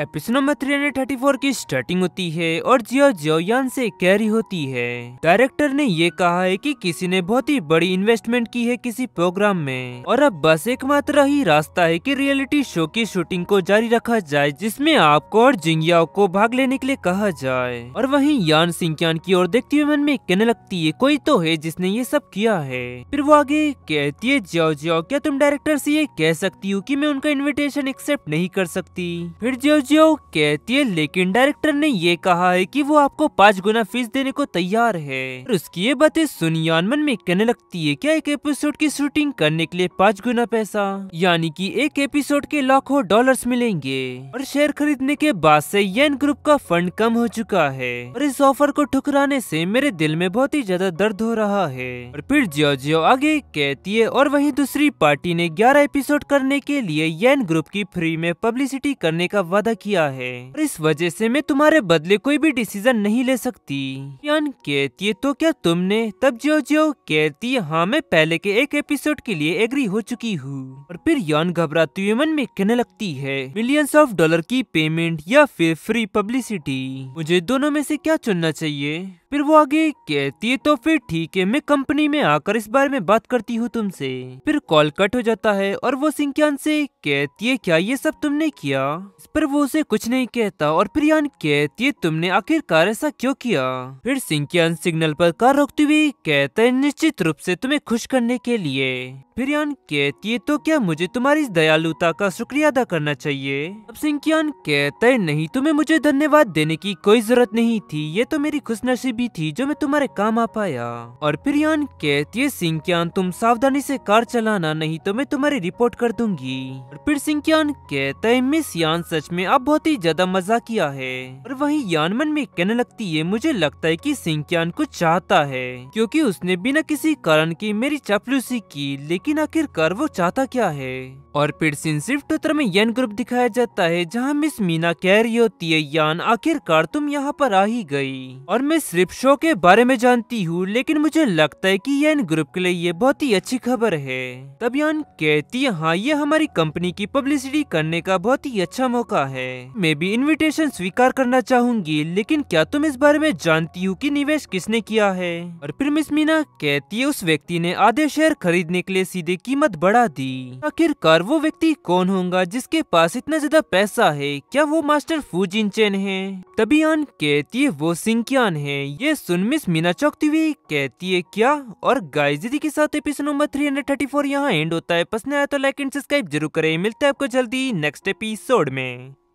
episode number four की starting होती है और जियो जियोयान से कैरी होती है डायरेक्टर ने ये कहा है कि किसी ने बहुत ही बड़ी इन्वेस्टमेंट की है किसी प्रोग्राम में और अब बस एकमात्र ही रास्ता है कि रियलिटी शो की शूटिंग को जारी रखा जाए जिसमें आपको और जिंगियाओ को भाग लेने के लिए कहा जाए और वही यान सिंह की ओर देखते हुए मन में कहने लगती है कोई तो है जिसने ये सब किया है फिर वो आगे कहती है जियो जियो क्या तुम डायरेक्टर ऐसी ये कह सकती हूँ की मैं उनका इन्विटेशन एक्सेप्ट नहीं कर सकती फिर जियो जो कहती है लेकिन डायरेक्टर ने ये कहा है कि वो आपको पाँच गुना फीस देने को तैयार है और उसकी ये बातें सुनियान मन में कहने लगती है क्या एक एपिसोड की शूटिंग करने के लिए पाँच गुना पैसा यानी कि एक एपिसोड के लाखों डॉलर्स मिलेंगे और शेयर खरीदने के बाद से यन ग्रुप का फंड कम हो चुका है और इस ऑफर को ठुकराने ऐसी मेरे दिल में बहुत ही ज्यादा दर्द हो रहा है और फिर जियो जियो आगे कहती है और वही दूसरी पार्टी ने ग्यारह एपिसोड करने के लिए यन ग्रुप की फ्री में पब्लिसिटी करने का वादा वादा किया है और इस वजह से मैं तुम्हारे बदले कोई भी डिसीजन नहीं ले सकती यान कहती है तो क्या तुमने तब जो जो कहती है हाँ मैं पहले के एक एपिसोड के लिए एग्री हो चुकी हूँ और फिर यान घबराती हुई मन में कहने लगती है मिलियंस ऑफ डॉलर की पेमेंट या फिर फ्री पब्लिसिटी मुझे दोनों में से क्या चुनना चाहिए फिर वो आगे कहती है तो फिर ठीक है मैं कंपनी में आकर इस बारे में बात करती हूँ तुमसे फिर कॉल कट हो जाता है और वो सिंकियान से कहती है क्या ये सब तुमने किया इस पर वो उसे कुछ नहीं कहता और फिर यान कहती है तुमने आखिरकार ऐसा क्यों किया फिर सिंक्यान सिग्नल पर कार रोकती हुई कहते हैं निश्चित रूप से तुम्हें खुश करने के लिए फिर यान कहती है तो क्या मुझे तुम्हारी इस दयालुता का शुक्रिया अदा करना चाहिए अब सिंकियान कहते नहीं तुम्हें मुझे धन्यवाद देने की कोई जरूरत नहीं थी ये तो मेरी खुशनसीब भी थी जो मैं तुम्हारे काम आ पाया और फिर यान कहती है सिंह क्यान तुम सावधानी से कार चलाना नहीं तो मैं तुम्हारी रिपोर्ट कर दूंगी और फिर सिंह क्यान कहता है मिस यान सच में आप बहुत ही ज्यादा मजा किया है और वही यान मन में कहने लगती है मुझे लगता है की सिंह क्यान कुछ चाहता है क्यूँकी उसने बिना किसी कारण की मेरी चापलूसी की लेकिन आखिरकार वो चाहता क्या है और फिर सिर्फ टोत्र में यन ग्रुप दिखाया जाता है जहाँ मिस मीना कह रही होती है यान आखिरकार तुम यहाँ पर आ ही गई और मैं सिर्फ गिफ्ट शो के बारे में जानती हूँ लेकिन मुझे लगता है कि इन ग्रुप के लिए ये बहुत ही अच्छी खबर है तब यान कहती है हाँ ये हमारी कंपनी की पब्लिसिटी करने का बहुत ही अच्छा मौका है मैं भी इन्विटेशन स्वीकार करना चाहूंगी लेकिन क्या तुम इस बारे में जानती की कि निवेश किसने किया है और फिर मिस मीना कहती है उस व्यक्ति ने आधे शेयर खरीदने के लिए सीधे कीमत बढ़ा दी आखिरकार वो व्यक्ति कौन होगा जिसके पास इतना ज्यादा पैसा है क्या वो मास्टर फूजिन चेन है तभी यान कहती है वो सिंकियान है ये सुनमिस मीना मीना हुई कहती है क्या और गाइस दीदी के साथ episode number three hundred thirty four यहाँ एंड होता है पसंद आया तो लाइक एंड सब्सक्राइब जरूर करें मिलते हैं आपको जल्दी नेक्स्ट एपिसोड में